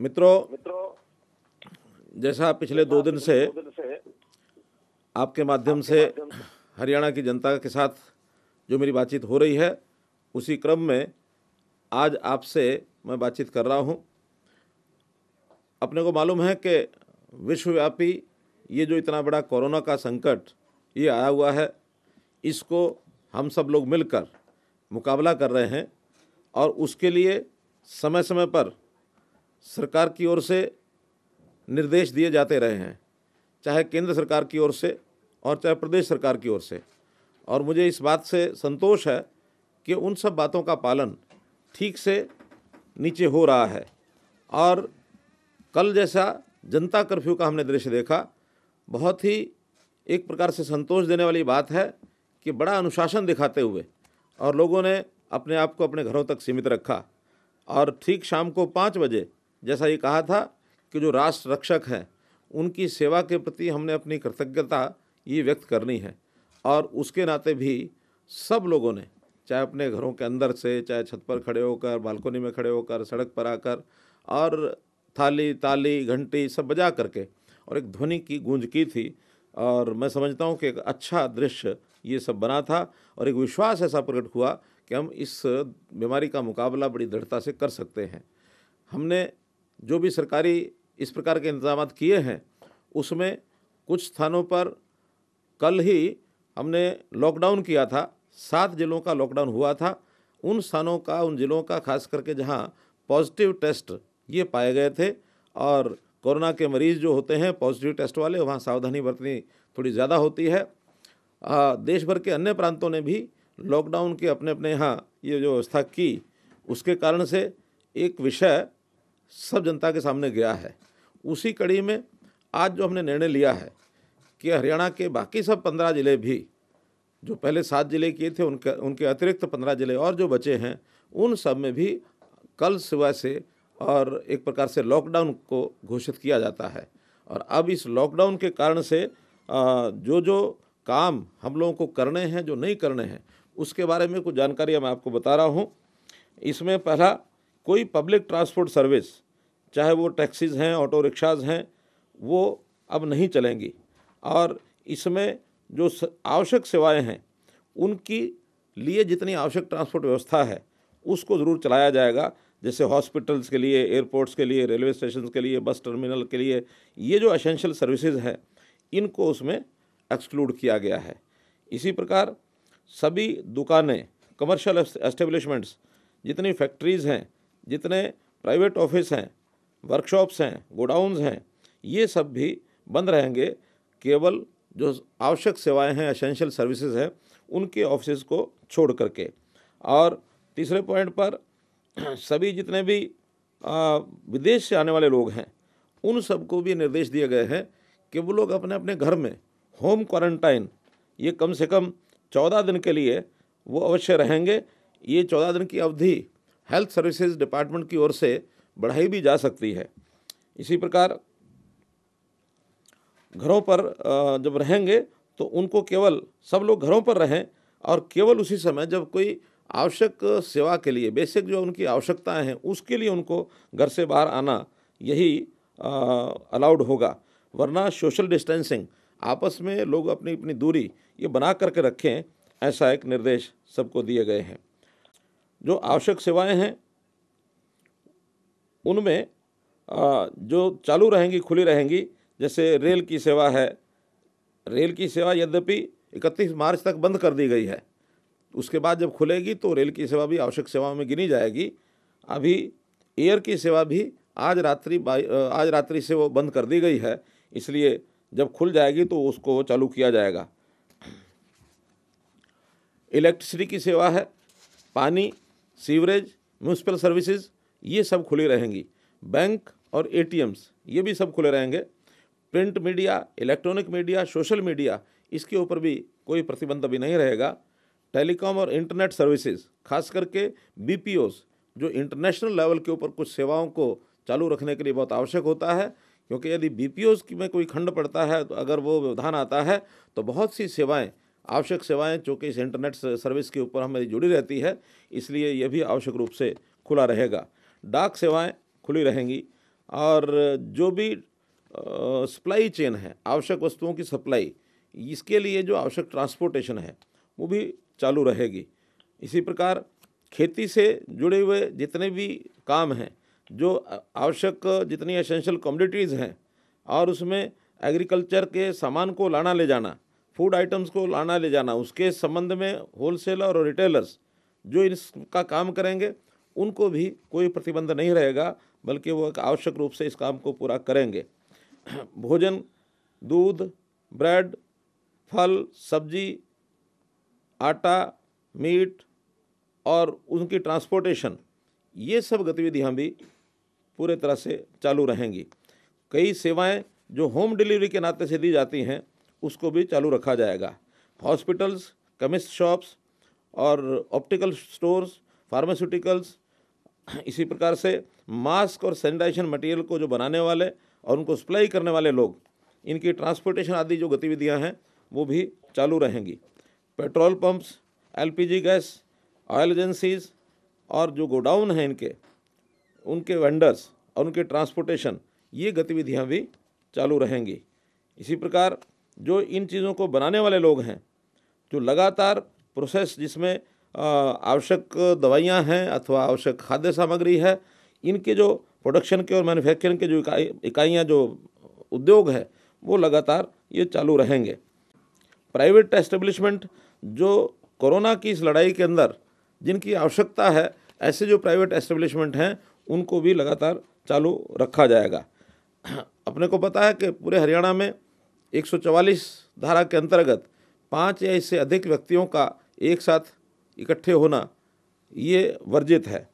मित्रों जैसा पिछले दो दिन से आपके माध्यम से हरियाणा की जनता के साथ जो मेरी बातचीत हो रही है उसी क्रम में आज आपसे मैं बातचीत कर रहा हूँ अपने को मालूम है कि विश्वव्यापी ये जो इतना बड़ा कोरोना का संकट ये आया हुआ है इसको हम सब लोग मिलकर मुकाबला कर रहे हैं और उसके लिए समय समय पर सरकार की ओर से निर्देश दिए जाते रहे हैं चाहे केंद्र सरकार की ओर से और चाहे प्रदेश सरकार की ओर से और मुझे इस बात से संतोष है कि उन सब बातों का पालन ठीक से नीचे हो रहा है और कल जैसा जनता कर्फ्यू का हमने दृश्य देखा बहुत ही एक प्रकार से संतोष देने वाली बात है कि बड़ा अनुशासन दिखाते हुए और लोगों ने अपने आप को अपने घरों तक सीमित रखा और ठीक शाम को पाँच बजे जैसा ये कहा था कि जो राष्ट्र रक्षक हैं उनकी सेवा के प्रति हमने अपनी कृतज्ञता ये व्यक्त करनी है और उसके नाते भी सब लोगों ने चाहे अपने घरों के अंदर से चाहे छत पर खड़े होकर बालकोनी में खड़े होकर सड़क पर आकर और थाली ताली घंटी सब बजा करके और एक ध्वनि की गूंज की थी और मैं समझता हूँ कि एक अच्छा दृश्य ये सब बना था और एक विश्वास ऐसा प्रकट हुआ कि हम इस बीमारी का मुकाबला बड़ी दृढ़ता से कर सकते हैं हमने जो भी सरकारी इस प्रकार के इंतजाम किए हैं उसमें कुछ स्थानों पर कल ही हमने लॉकडाउन किया था सात ज़िलों का लॉकडाउन हुआ था उन स्थानों का उन ज़िलों का खास करके जहाँ पॉजिटिव टेस्ट ये पाए गए थे और कोरोना के मरीज़ जो होते हैं पॉजिटिव टेस्ट वाले वहाँ सावधानी बरतनी थोड़ी ज़्यादा होती है आ, देश भर के अन्य प्रांतों ने भी लॉकडाउन के अपने अपने यहाँ ये जो व्यवस्था की उसके कारण से एक विषय सब जनता के सामने गया है उसी कड़ी में आज जो हमने निर्णय लिया है कि हरियाणा के बाकी सब पंद्रह ज़िले भी जो पहले सात ज़िले किए थे उनके उनके अतिरिक्त पंद्रह ज़िले और जो बचे हैं उन सब में भी कल सुबह से और एक प्रकार से लॉकडाउन को घोषित किया जाता है और अब इस लॉकडाउन के कारण से जो जो काम हम लोगों को करने हैं जो नहीं करने हैं उसके बारे में कुछ जानकारी मैं आपको बता रहा हूँ इसमें पहला कोई पब्लिक ट्रांसपोर्ट सर्विस चाहे वो टैक्सीज हैं ऑटो रिक्शाज़ हैं वो अब नहीं चलेंगी और इसमें जो आवश्यक सेवाएं हैं उनकी लिए जितनी आवश्यक ट्रांसपोर्ट व्यवस्था है उसको ज़रूर चलाया जाएगा जैसे हॉस्पिटल्स के लिए एयरपोर्ट्स के लिए रेलवे स्टेशन के लिए बस टर्मिनल के लिए ये जो असेंशियल सर्विसेज हैं इनको उसमें एक्सक्लूड किया गया है इसी प्रकार सभी दुकानें कमर्शियल एस्टेब्लिशमेंट्स जितनी फैक्ट्रीज़ हैं जितने प्राइवेट ऑफिस हैं वर्कशॉप्स हैं गोडाउन्स हैं ये सब भी बंद रहेंगे केवल जो आवश्यक सेवाएं हैं एसेंशियल सर्विसेज हैं उनके ऑफिस को छोड़ करके और तीसरे पॉइंट पर सभी जितने भी विदेश से आने वाले लोग हैं उन सबको भी निर्देश दिए गए हैं कि वो लोग अपने अपने घर में होम क्वारंटाइन ये कम से कम चौदह दिन के लिए वो अवश्य रहेंगे ये चौदह दिन की अवधि हेल्थ सर्विसेज डिपार्टमेंट की ओर से बढ़ाई भी जा सकती है इसी प्रकार घरों पर जब रहेंगे तो उनको केवल सब लोग घरों पर रहें और केवल उसी समय जब कोई आवश्यक सेवा के लिए बेसिक जो उनकी आवश्यकताएं हैं उसके लिए उनको घर से बाहर आना यही अलाउड होगा वरना सोशल डिस्टेंसिंग आपस में लोग अपनी अपनी दूरी ये बना करके रखें ऐसा एक निर्देश सबको दिए गए हैं जो आवश्यक सेवाएं हैं उनमें जो चालू रहेंगी खुली रहेंगी जैसे रेल की सेवा है रेल की सेवा यद्यपि 31 मार्च तक बंद कर दी गई है उसके बाद जब खुलेगी तो रेल की सेवा भी आवश्यक सेवाओं में गिनी जाएगी अभी एयर की सेवा भी आज रात्रि आज रात्रि से वो बंद कर दी गई है इसलिए जब खुल जाएगी तो उसको चालू किया जाएगा इलेक्ट्रिसिटी की सेवा है पानी सीवरेज म्यूनसिपल सर्विसेज ये सब खुली रहेंगी बैंक और ए ये भी सब खुले रहेंगे print media electronic media social media इसके ऊपर भी कोई प्रतिबंध अभी नहीं रहेगा टेलीकॉम और इंटरनेट सर्विसेज खास करके बी जो इंटरनेशनल लेवल के ऊपर कुछ सेवाओं को चालू रखने के लिए बहुत आवश्यक होता है क्योंकि यदि बी की में कोई खंड पड़ता है तो अगर वो व्यवधान आता है तो बहुत सी सेवाएँ आवश्यक सेवाएं चूँकि इस इंटरनेट सर्विस के ऊपर हमारी जुड़ी रहती है इसलिए यह भी आवश्यक रूप से खुला रहेगा डाक सेवाएं खुली रहेंगी और जो भी सप्लाई चेन है आवश्यक वस्तुओं की सप्लाई इसके लिए जो आवश्यक ट्रांसपोर्टेशन है वो भी चालू रहेगी इसी प्रकार खेती से जुड़े हुए जितने भी काम हैं जो आवश्यक जितनी एसेंशियल कमोडिटीज़ हैं और उसमें एग्रीकल्चर के सामान को लाना ले जाना फूड आइटम्स को लाना ले जाना उसके संबंध में होलसेलर और रिटेलर्स जो इसका काम करेंगे उनको भी कोई प्रतिबंध नहीं रहेगा बल्कि वो आवश्यक रूप से इस काम को पूरा करेंगे भोजन दूध ब्रेड फल सब्जी आटा मीट और उनकी ट्रांसपोर्टेशन ये सब गतिविधियाँ भी पूरे तरह से चालू रहेंगी कई सेवाएं जो होम डिलीवरी के नाते से दी जाती हैं उसको भी चालू रखा जाएगा हॉस्पिटल्स केमिस्ट शॉप्स और ऑप्टिकल स्टोर्स फार्मास्यूटिकल्स इसी प्रकार से मास्क और सैनिटाइजेशन मटेरियल को जो बनाने वाले और उनको सप्लाई करने वाले लोग इनकी ट्रांसपोर्टेशन आदि जो गतिविधियां हैं वो भी चालू रहेंगी petrol pumps LPG gas oil agencies और जो गोडाउन हैं इनके उनके वेंडर्स और उनके ट्रांसपोर्टेशन ये गतिविधियां भी चालू रहेंगी इसी प्रकार जो इन चीज़ों को बनाने वाले लोग हैं जो लगातार प्रोसेस जिसमें आवश्यक दवाइयाँ हैं अथवा आवश्यक खाद्य सामग्री है इनके जो प्रोडक्शन के और मैन्युफैक्चरिंग के जो इकाई इकाइयाँ जो उद्योग है वो लगातार ये चालू रहेंगे प्राइवेट एस्टेब्लिशमेंट जो कोरोना की इस लड़ाई के अंदर जिनकी आवश्यकता है ऐसे जो प्राइवेट एस्टेब्लिशमेंट हैं उनको भी लगातार चालू रखा जाएगा अपने को पता है कि पूरे हरियाणा में 144 धारा के अंतर्गत पाँच या इससे अधिक व्यक्तियों का एक साथ इकट्ठे होना ये वर्जित है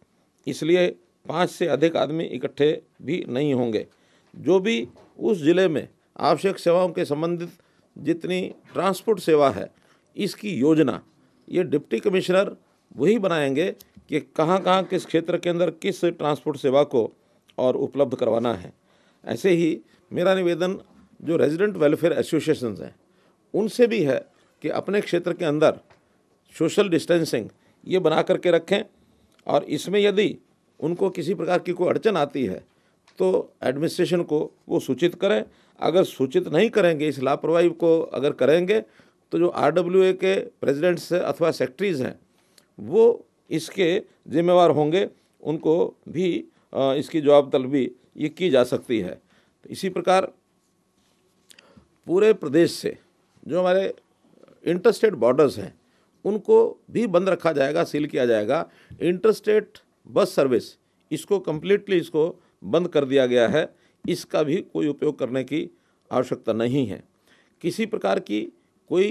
इसलिए पाँच से अधिक आदमी इकट्ठे भी नहीं होंगे जो भी उस ज़िले में आवश्यक सेवाओं के संबंधित जितनी ट्रांसपोर्ट सेवा है इसकी योजना ये डिप्टी कमिश्नर वही बनाएंगे कि कहाँ कहाँ किस क्षेत्र के अंदर किस ट्रांसपोर्ट सेवा को और उपलब्ध करवाना है ऐसे ही मेरा निवेदन जो रेजिडेंट वेलफेयर एसोसिएशन हैं उनसे भी है कि अपने क्षेत्र के अंदर सोशल डिस्टेंसिंग ये बना करके रखें और इसमें यदि उनको किसी प्रकार की कोई अड़चन आती है तो एडमिनिस्ट्रेशन को वो सूचित करें अगर सूचित नहीं करेंगे इस लापरवाही को अगर करेंगे तो जो आर के प्रेजिडेंट्स अथवा सेक्रेटरीज हैं वो इसके जिम्मेवार होंगे उनको भी इसकी जवाब तलबी ये की जा सकती है इसी प्रकार पूरे प्रदेश से जो हमारे इंटरस्टेट बॉर्डर्स हैं उनको भी बंद रखा जाएगा सील किया जाएगा इंटरस्टेट बस सर्विस इसको कम्प्लीटली इसको बंद कर दिया गया है इसका भी कोई उपयोग करने की आवश्यकता नहीं है किसी प्रकार की कोई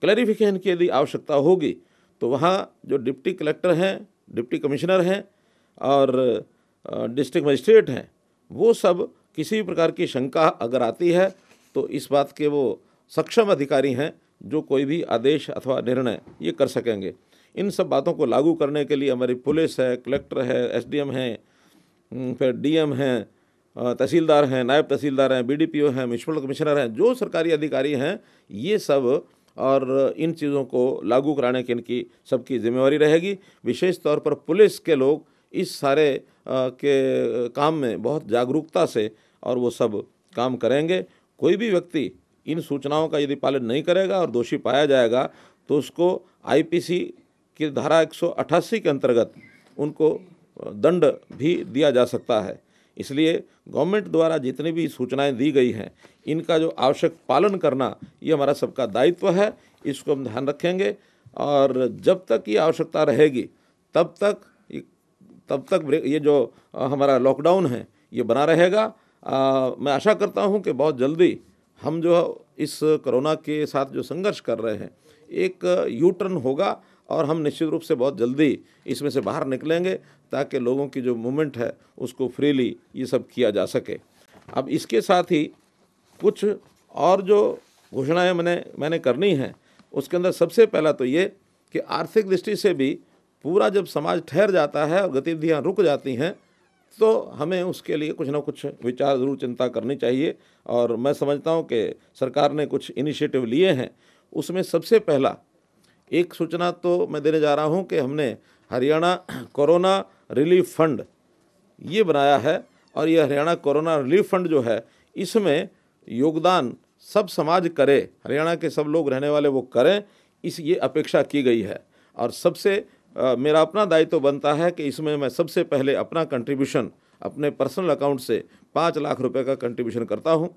क्लैरिफिकेशन की यदि आवश्यकता होगी तो वहाँ जो डिप्टी कलेक्टर हैं डिप्टी कमिश्नर हैं और डिस्ट्रिक्ट मजिस्ट्रेट हैं वो सब किसी भी प्रकार की शंका अगर आती है तो इस बात के वो सक्षम अधिकारी हैं जो कोई भी आदेश अथवा निर्णय ये कर सकेंगे इन सब बातों को लागू करने के लिए हमारी पुलिस है कलेक्टर है एसडीएम है फिर डीएम हैं तहसीलदार हैं नायब तहसीलदार हैं बीडीपीओ हैं म्यूनसिपल कमिश्नर हैं जो सरकारी अधिकारी हैं ये सब और इन चीज़ों को लागू कराने की इनकी सबकी जिम्मेवारी रहेगी विशेष तौर पर पुलिस के लोग इस सारे के काम में बहुत जागरूकता से और वो सब काम करेंगे कोई भी व्यक्ति इन सूचनाओं का यदि पालन नहीं करेगा और दोषी पाया जाएगा तो उसको आईपीसी की धारा 188 के अंतर्गत उनको दंड भी दिया जा सकता है इसलिए गवर्नमेंट द्वारा जितनी भी सूचनाएं दी गई हैं इनका जो आवश्यक पालन करना ये हमारा सबका दायित्व है इसको हम ध्यान रखेंगे और जब तक ये आवश्यकता रहेगी तब तक तब तक ये जो हमारा लॉकडाउन है ये बना रहेगा आ, मैं आशा करता हूँ कि बहुत जल्दी हम जो इस कोरोना के साथ जो संघर्ष कर रहे हैं एक यू टर्न होगा और हम निश्चित रूप से बहुत जल्दी इसमें से बाहर निकलेंगे ताकि लोगों की जो मूवमेंट है उसको फ्रीली ये सब किया जा सके अब इसके साथ ही कुछ और जो घोषणाएं मैंने मैंने करनी हैं उसके अंदर सबसे पहला तो ये कि आर्थिक दृष्टि से भी पूरा जब समाज ठहर जाता है और गतिविधियाँ रुक जाती हैं तो हमें उसके लिए कुछ ना कुछ विचार ज़रूर चिंता करनी चाहिए और मैं समझता हूँ कि सरकार ने कुछ इनिशिएटिव लिए हैं उसमें सबसे पहला एक सूचना तो मैं देने जा रहा हूँ कि हमने हरियाणा कोरोना रिलीफ फंड ये बनाया है और यह हरियाणा कोरोना रिलीफ फंड जो है इसमें योगदान सब समाज करे हरियाणा के सब लोग रहने वाले वो करें इस ये अपेक्षा की गई है और सबसे मेरा अपना दायित्व तो बनता है कि इसमें मैं सबसे पहले अपना कंट्रीब्यूशन अपने पर्सनल अकाउंट से पाँच लाख रुपए का कंट्रीब्यूशन करता हूँ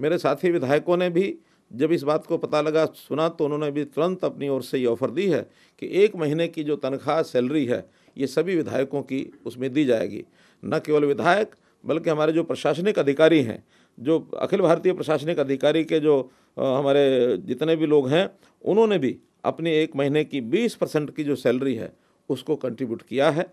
मेरे साथी विधायकों ने भी जब इस बात को पता लगा सुना तो उन्होंने भी तुरंत अपनी ओर से ये ऑफ़र दी है कि एक महीने की जो तनख्वाह सैलरी है ये सभी विधायकों की उसमें दी जाएगी न केवल विधायक बल्कि हमारे जो प्रशासनिक अधिकारी हैं जो अखिल भारतीय प्रशासनिक अधिकारी के जो हमारे जितने भी लोग हैं उन्होंने भी अपने एक महीने की बीस परसेंट की जो सैलरी है उसको कंट्रीब्यूट किया है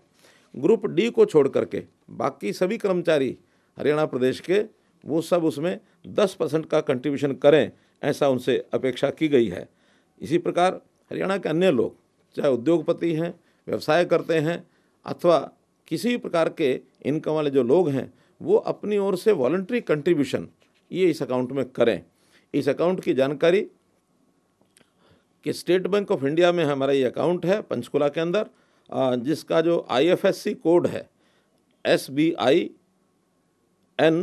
ग्रुप डी को छोड़ करके बाकी सभी कर्मचारी हरियाणा प्रदेश के वो सब उसमें दस परसेंट का कंट्रीब्यूशन करें ऐसा उनसे अपेक्षा की गई है इसी प्रकार हरियाणा के अन्य लोग चाहे उद्योगपति हैं व्यवसाय करते हैं अथवा किसी प्रकार के इनकम वाले जो लोग हैं वो अपनी ओर से वॉल्ट्री कंट्रीब्यूशन ये इस अकाउंट में करें इस अकाउंट की जानकारी कि स्टेट बैंक ऑफ इंडिया में हमारा ये अकाउंट है पंचकुला के अंदर जिसका जो आईएफएससी कोड है S B I N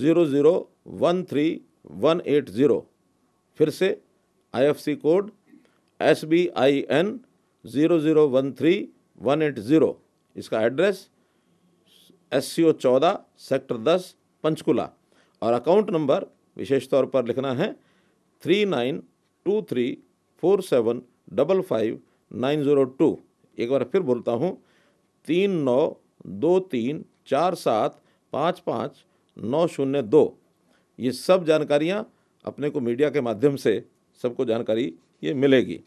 zero zero one three one eight zero फिर से IFSC code S B I N zero zero one three one eight zero इसका एड्रेस एस सी ओ चौदह सेक्टर दस पंचकुला और account number विशेष तौर पर लिखना है three nine two three four seven double five nine zero two एक बार फिर बोलता हूँ तीन नौ दो तीन चार सात पाँच पाँच नौ शून्य दो ये सब जानकारियाँ अपने को मीडिया के माध्यम से सबको जानकारी ये मिलेगी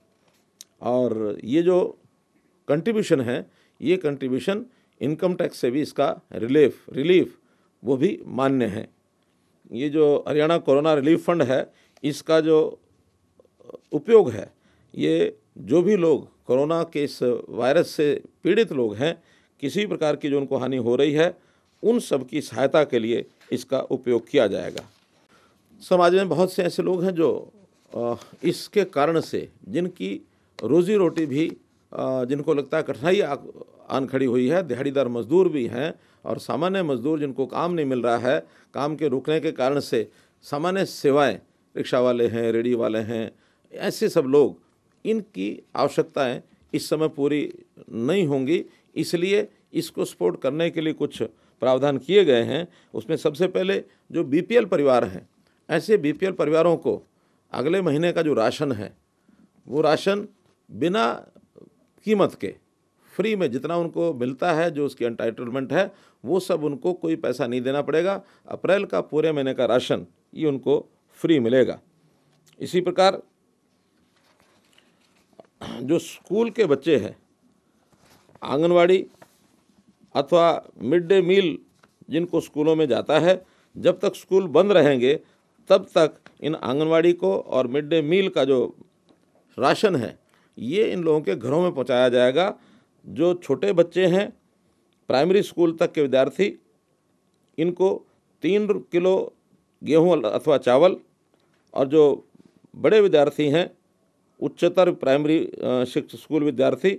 और ये जो कंट्रीब्यूशन है ये कंट्रीब्यूशन इनकम टैक्स से भी इसका रिलीफ रिलीफ वो भी मान्य है ये जो हरियाणा कोरोना रिलीफ फंड है इसका जो उपयोग है ये जो भी लोग कोरोना के इस वायरस से पीड़ित लोग हैं किसी प्रकार की जो उनको हानि हो रही है उन सब की सहायता के लिए इसका उपयोग किया जाएगा समाज में बहुत से ऐसे लोग हैं जो इसके कारण से जिनकी रोजी रोटी भी जिनको लगता है कठिनाई आन खड़ी हुई है दिहाड़ीदार मजदूर भी हैं और सामान्य मजदूर जिनको काम नहीं मिल रहा है काम के रुकने के कारण से सामान्य सेवाएं रिक्शा वाले हैं रेडी वाले हैं ऐसे सब लोग इनकी आवश्यकताएं इस समय पूरी नहीं होंगी इसलिए इसको सपोर्ट करने के लिए कुछ प्रावधान किए गए हैं उसमें सबसे पहले जो बीपीएल परिवार हैं ऐसे बीपीएल परिवारों को अगले महीने का जो राशन है वो राशन बिना कीमत के फ्री में जितना उनको मिलता है जो उसकी एंटाइटलमेंट है वो सब उनको कोई पैसा नहीं देना पड़ेगा अप्रैल का पूरे महीने का राशन ये उनको फ्री मिलेगा इसी प्रकार जो स्कूल के बच्चे हैं आंगनवाड़ी अथवा मिड डे मील जिनको स्कूलों में जाता है जब तक स्कूल बंद रहेंगे तब तक इन आंगनवाड़ी को और मिड डे मील का जो राशन है ये इन लोगों के घरों में पहुंचाया जाएगा जो छोटे बच्चे हैं प्राइमरी स्कूल तक के विद्यार्थी इनको तीन किलो गेहूं अथवा चावल और जो बड़े विद्यार्थी हैं उच्चतर प्राइमरी शिक्षा स्कूल विद्यार्थी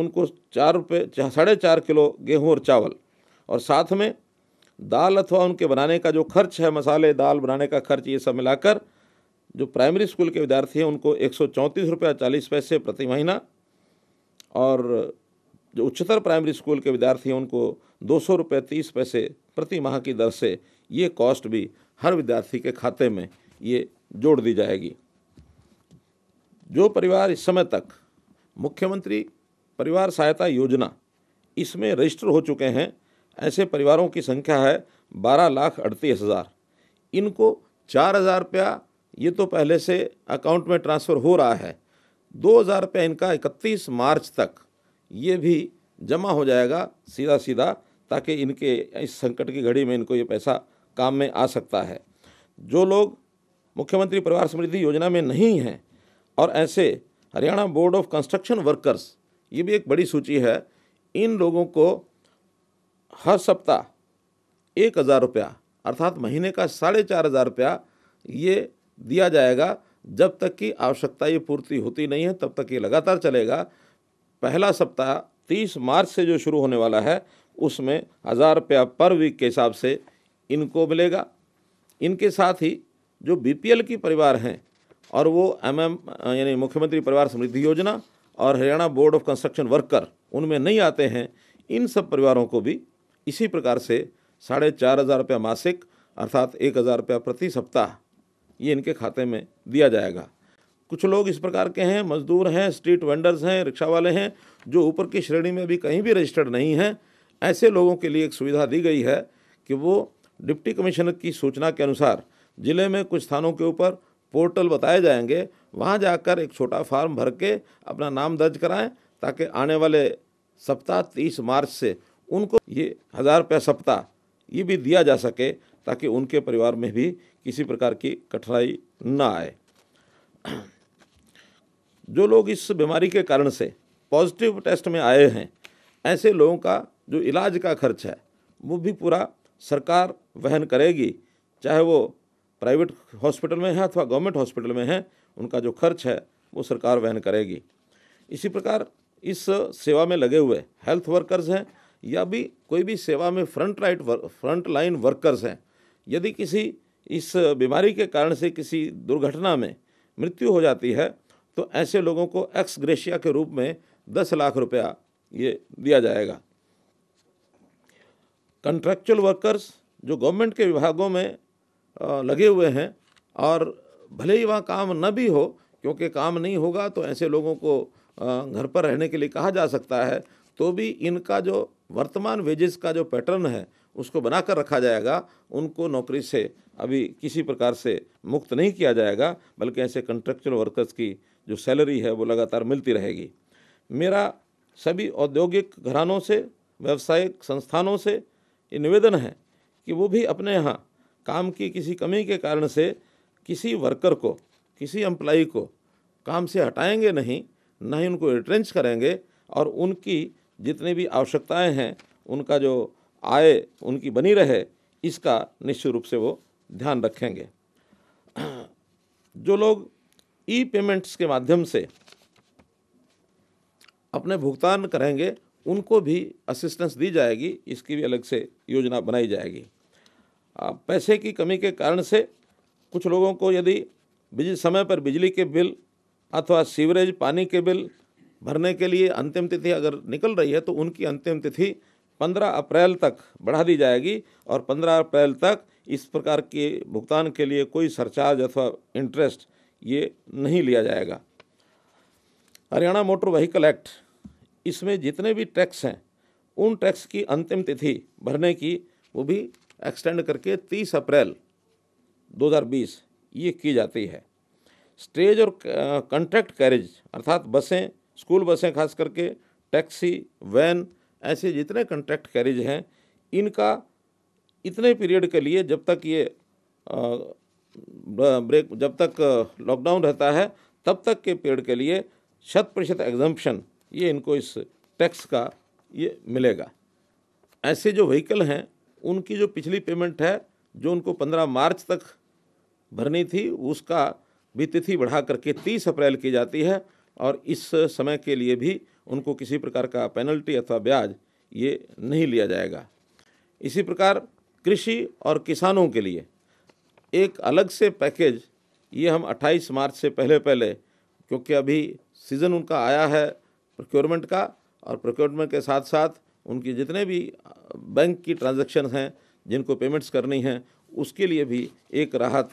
उनको चार रुपये साढ़े चार किलो गेहूँ और चावल और साथ में दाल अथवा उनके बनाने का जो खर्च है मसाले दाल बनाने का खर्च ये सब मिलाकर जो प्राइमरी स्कूल के विद्यार्थी हैं उनको एक सौ चौंतीस रुपया चालीस पैसे प्रति महीना और जो उच्चतर प्राइमरी स्कूल के विद्यार्थी हैं उनको दो सौ रुपये तीस पैसे प्रति माह की दर से ये कॉस्ट भी हर विद्यार्थी के खाते में ये जोड़ दी जाएगी जो परिवार इस समय तक मुख्यमंत्री परिवार सहायता योजना इसमें रजिस्टर हो चुके हैं ऐसे परिवारों की संख्या है बारह लाख अड़तीस हज़ार इनको चार हज़ार रुपया ये तो पहले से अकाउंट में ट्रांसफ़र हो रहा है दो हज़ार रुपया इनका इकतीस मार्च तक ये भी जमा हो जाएगा सीधा सीधा ताकि इनके इस संकट की घड़ी में इनको ये पैसा काम में आ सकता है जो लोग मुख्यमंत्री परिवार समृद्धि योजना में नहीं हैं और ऐसे Haryana board of construction workers ये भी एक बड़ी सूची है इन लोगों को हर सप्ताह एक हज़ार रुपया अर्थात महीने का साढ़े चार हज़ार रुपया ये दिया जाएगा जब तक कि आवश्यकता ये पूर्ति होती नहीं है तब तक ये लगातार चलेगा पहला सप्ताह तीस मार्च से जो शुरू होने वाला है उसमें हज़ार रुपया पर वीक के हिसाब से इनको मिलेगा इनके साथ ही जो बी की परिवार हैं और वो एम एम यानी मुख्यमंत्री परिवार समृद्धि योजना और Haryana board of construction worker उनमें नहीं आते हैं इन सब परिवारों को भी इसी प्रकार से साढ़े चार हज़ार रुपया मासिक अर्थात एक हज़ार रुपया प्रति सप्ताह ये इनके खाते में दिया जाएगा कुछ लोग इस प्रकार के हैं मजदूर हैं स्ट्रीट वेंडर्स हैं रिक्शा वाले हैं जो ऊपर की श्रेणी में भी कहीं भी रजिस्टर्ड नहीं हैं ऐसे लोगों के लिए एक सुविधा दी गई है कि वो डिप्टी कमिश्नर की सूचना के अनुसार ज़िले में कुछ स्थानों के ऊपर पोर्टल बताए जाएंगे वहाँ जाकर एक छोटा फार्म भर के अपना नाम दर्ज कराएं ताकि आने वाले सप्ताह तीस मार्च से उनको ये हज़ार रुपये सप्ताह ये भी दिया जा सके ताकि उनके परिवार में भी किसी प्रकार की कठिनाई ना आए जो लोग इस बीमारी के कारण से पॉजिटिव टेस्ट में आए हैं ऐसे लोगों का जो इलाज का खर्च है वो भी पूरा सरकार वहन करेगी चाहे वो प्राइवेट हॉस्पिटल में है अथवा गवर्नमेंट हॉस्पिटल में है उनका जो खर्च है वो सरकार वहन करेगी इसी प्रकार इस सेवा में लगे हुए हेल्थ वर्कर्स हैं या भी कोई भी सेवा में front right front line workers हैं यदि किसी इस बीमारी के कारण से किसी दुर्घटना में मृत्यु हो जाती है तो ऐसे लोगों को एक्स ग्रेशिया के रूप में दस लाख रुपया ये दिया जाएगा कंट्रेक्चुअल वर्कर्स जो गवर्नमेंट के विभागों में लगे हुए हैं और भले ही वहाँ काम न भी हो क्योंकि काम नहीं होगा तो ऐसे लोगों को घर पर रहने के लिए कहा जा सकता है तो भी इनका जो वर्तमान वेजेस का जो पैटर्न है उसको बनाकर रखा जाएगा उनको नौकरी से अभी किसी प्रकार से मुक्त नहीं किया जाएगा बल्कि ऐसे कंट्रेक्चुअल वर्कर्स की जो सैलरी है वो लगातार मिलती रहेगी मेरा सभी औद्योगिक घरानों से व्यावसायिक संस्थानों से ये निवेदन है कि वो भी अपने यहाँ काम की किसी कमी के कारण से किसी वर्कर को किसी एम्प्लाई को काम से हटाएंगे नहीं ना ही उनको रिट्रेंच करेंगे और उनकी जितनी भी आवश्यकताएं हैं उनका जो आय उनकी बनी रहे इसका निश्चित रूप से वो ध्यान रखेंगे जो लोग ई पेमेंट्स के माध्यम से अपने भुगतान करेंगे उनको भी असिस्टेंस दी जाएगी इसकी भी अलग से योजना बनाई जाएगी पैसे की कमी के कारण से कुछ लोगों को यदि बिजली समय पर बिजली के बिल अथवा सीवरेज पानी के बिल भरने के लिए अंतिम तिथि अगर निकल रही है तो उनकी अंतिम तिथि 15 अप्रैल तक बढ़ा दी जाएगी और 15 अप्रैल तक इस प्रकार के भुगतान के लिए कोई सरचार्ज अथवा इंटरेस्ट ये नहीं लिया जाएगा हरियाणा मोटर व्हीकल एक्ट इसमें जितने भी टैक्स हैं उन टैक्स की अंतिम तिथि भरने की वो भी एक्सटेंड करके 30 अप्रैल 2020 ये की जाती है स्टेज और कंट्रैक्ट कैरेज अर्थात बसें स्कूल बसें खास करके टैक्सी वैन ऐसे जितने कंट्रैक्ट कैरेज हैं इनका इतने पीरियड के लिए जब तक ये ब्रेक जब तक लॉकडाउन रहता है तब तक के पीरियड के लिए शत प्रतिशत एग्जम्पन ये इनको इस टैक्स का ये मिलेगा ऐसे जो व्हीकल हैं उनकी जो पिछली पेमेंट है जो उनको पंद्रह मार्च तक भरनी थी उसका भी तिथि बढ़ा करके तीस अप्रैल की जाती है और इस समय के लिए भी उनको किसी प्रकार का पेनल्टी अथवा ब्याज ये नहीं लिया जाएगा इसी प्रकार कृषि और किसानों के लिए एक अलग से पैकेज ये हम 28 मार्च से पहले पहले क्योंकि अभी सीज़न उनका आया है प्रोक्योरमेंट का और प्रोक्योरमेंट के साथ साथ उनके जितने भी बैंक की ट्रांजेक्शन हैं जिनको पेमेंट्स करनी हैं उसके लिए भी एक राहत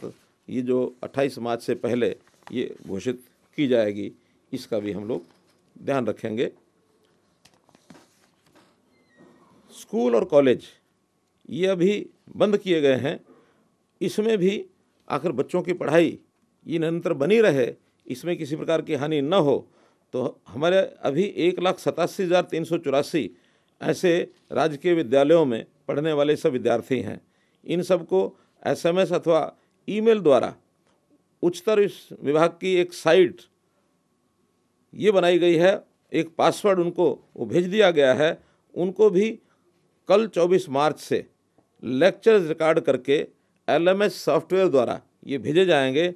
ये जो 28 मार्च से पहले ये घोषित की जाएगी इसका भी हम लोग ध्यान रखेंगे स्कूल और कॉलेज ये अभी बंद किए गए हैं इसमें भी आखिर बच्चों की पढ़ाई ये निरंतर बनी रहे इसमें किसी प्रकार की हानि न हो तो हमारे अभी एक लाख सतासी हज़ार तीन सौ चौरासी ऐसे राजकीय विद्यालयों में पढ़ने वाले सब विद्यार्थी हैं इन सबको एसएमएस अथवा ईमेल द्वारा उच्चतर विभाग की एक साइट ये बनाई गई है एक पासवर्ड उनको वो भेज दिया गया है उनको भी कल 24 मार्च से लेक्चर रिकॉर्ड करके एलएमएस सॉफ्टवेयर द्वारा ये भेजे जाएंगे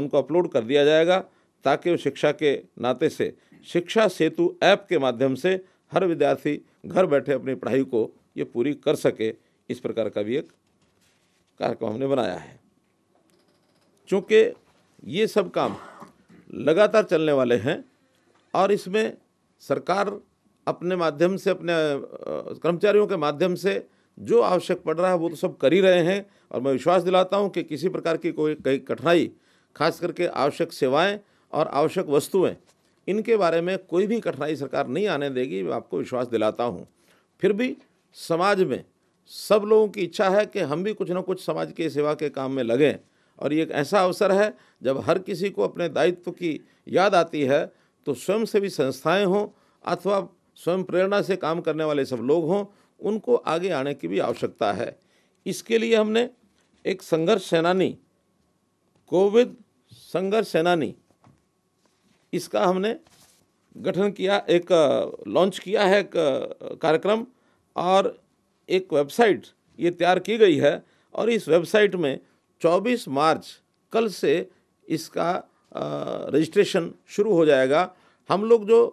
उनको अपलोड कर दिया जाएगा ताकि वो शिक्षा के नाते से शिक्षा सेतु ऐप के माध्यम से हर विद्यार्थी घर बैठे अपनी पढ़ाई को ये पूरी कर सके इस प्रकार का भी एक कार्यक्रम हमने बनाया है चूँकि ये सब काम लगातार चलने वाले हैं और इसमें सरकार अपने माध्यम से अपने कर्मचारियों के माध्यम से जो आवश्यक पड़ रहा है वो तो सब कर ही रहे हैं और मैं विश्वास दिलाता हूँ कि किसी प्रकार की कोई कई कठिनाई खास करके आवश्यक सेवाएं और आवश्यक वस्तुएं इनके बारे में कोई भी कठिनाई सरकार नहीं आने देगी मैं आपको विश्वास दिलाता हूँ फिर भी समाज में सब लोगों की इच्छा है कि हम भी कुछ ना कुछ समाज के सेवा के काम में लगें और ये एक ऐसा अवसर है जब हर किसी को अपने दायित्व की याद आती है तो स्वयं भी संस्थाएं हों अथवा स्वयं प्रेरणा से काम करने वाले सब लोग हों उनको आगे आने की भी आवश्यकता है इसके लिए हमने एक संघर्ष सेनानी कोविद संघर्ष सेनानी इसका हमने गठन किया एक लॉन्च किया है एक कार्यक्रम और एक वेबसाइट ये तैयार की गई है और इस वेबसाइट में 24 मार्च कल से इसका रजिस्ट्रेशन शुरू हो जाएगा हम लोग जो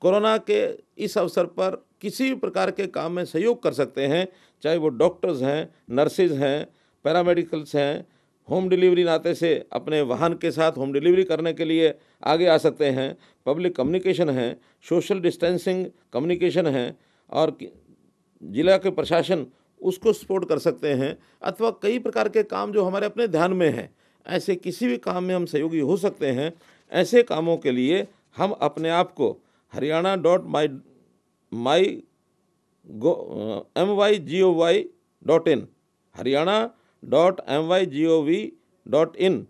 कोरोना के इस अवसर पर किसी भी प्रकार के काम में सहयोग कर सकते हैं चाहे वो डॉक्टर्स हैं नर्सेज हैं पैरामेडिकल्स हैं होम डिलीवरी नाते से अपने वाहन के साथ होम डिलीवरी करने के लिए आगे आ सकते हैं पब्लिक कम्युनिकेशन है सोशल डिस्टेंसिंग कम्युनिकेशन है और जिला के प्रशासन उसको सपोर्ट कर सकते हैं अथवा कई प्रकार के काम जो हमारे अपने ध्यान में हैं ऐसे किसी भी काम में हम सहयोगी हो सकते हैं ऐसे कामों के लिए हम अपने आप को Haryana dot my my go M Y G O Y dot in Haryana dot M Y G O V dot in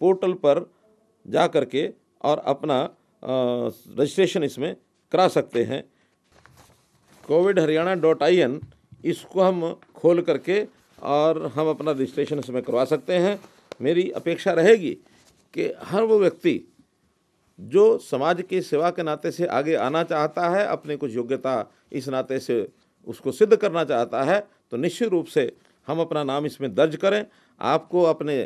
portal पर जा कर के और अपना रजिस्ट्रेशन इसमें करा सकते हैं COVID Haryana dot I N इसको हम खोल करके और हम अपना रजिस्ट्रेशन इसमें करवा सकते हैं मेरी अपेक्षा रहेगी कि हर वो व्यक्ति जो समाज की सेवा के नाते से आगे आना चाहता है अपनी कुछ योग्यता इस नाते से उसको सिद्ध करना चाहता है तो निश्चित रूप से हम अपना नाम इसमें दर्ज करें आपको अपने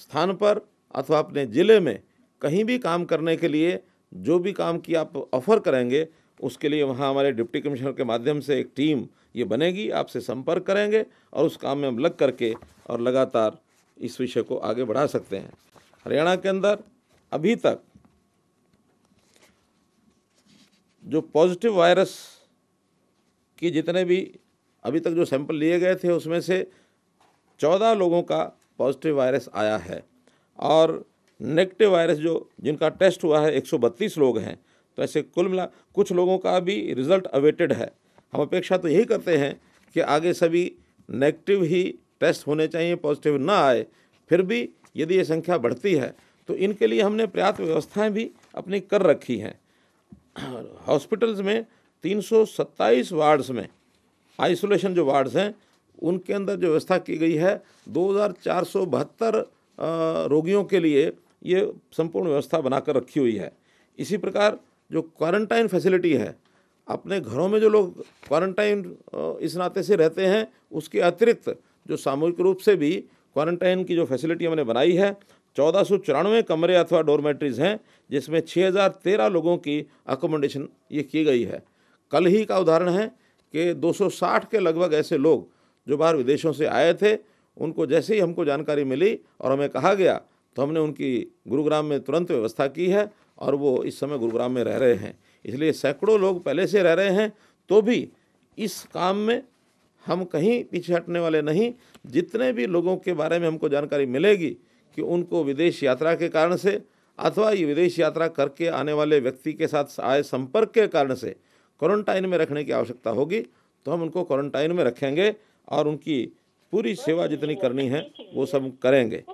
स्थान पर अथवा अपने ज़िले में कहीं भी काम करने के लिए जो भी काम की आप ऑफ़र करेंगे उसके लिए वहाँ हमारे डिप्टी कमिश्नर के माध्यम से एक टीम ये बनेगी आपसे संपर्क करेंगे और उस काम में हम लग करके और लगातार इस विषय को आगे बढ़ा सकते हैं हरियाणा के अंदर अभी तक जो पॉजिटिव वायरस की जितने भी अभी तक जो सैंपल लिए गए थे उसमें से चौदह लोगों का पॉजिटिव वायरस आया है और नेगेटिव वायरस जो जिनका टेस्ट हुआ है 132 लोग हैं तो ऐसे कुल मिला कुछ लोगों का भी रिजल्ट अवेटेड है हम अपेक्षा तो यही करते हैं कि आगे सभी नेगेटिव ही टेस्ट होने चाहिए पॉजिटिव ना आए फिर भी यदि ये संख्या बढ़ती है तो इनके लिए हमने पर्याप्त व्यवस्थाएं भी अपनी कर रखी हैं हॉस्पिटल्स में तीन वार्ड्स में आइसोलेशन जो वार्ड्स हैं उनके अंदर जो व्यवस्था की गई है दो रोगियों के लिए ये संपूर्ण व्यवस्था बनाकर रखी हुई है इसी प्रकार जो क्वारंटाइन फैसिलिटी है अपने घरों में जो लोग क्वारंटाइन इस नाते से रहते हैं उसके अतिरिक्त जो सामूहिक रूप से भी क्वारंटाइन की जो फैसिलिटी हमने बनाई है चौदह सौ चौरानवे कमरे अथवा डोरमेट्रीज हैं जिसमें छः हज़ार तेरह लोगों की अकोमोडेशन ये की गई है कल ही का उदाहरण है कि 260 के लगभग ऐसे लोग जो बाहर विदेशों से आए थे उनको जैसे ही हमको जानकारी मिली और हमें कहा गया तो हमने उनकी गुरुग्राम में तुरंत व्यवस्था की है और वो इस समय गुरुग्राम में रह रहे हैं इसलिए सैकड़ों लोग पहले से रह रहे हैं तो भी इस काम में हम कहीं पीछे हटने वाले नहीं जितने भी लोगों के बारे में हमको जानकारी मिलेगी कि उनको विदेश यात्रा के कारण से अथवा ये विदेश यात्रा करके आने वाले व्यक्ति के साथ आए संपर्क के कारण से क्वारंटाइन में रखने की आवश्यकता होगी तो हम उनको क्वारंटाइन में रखेंगे और उनकी पूरी सेवा जितनी करनी है वो सब करेंगे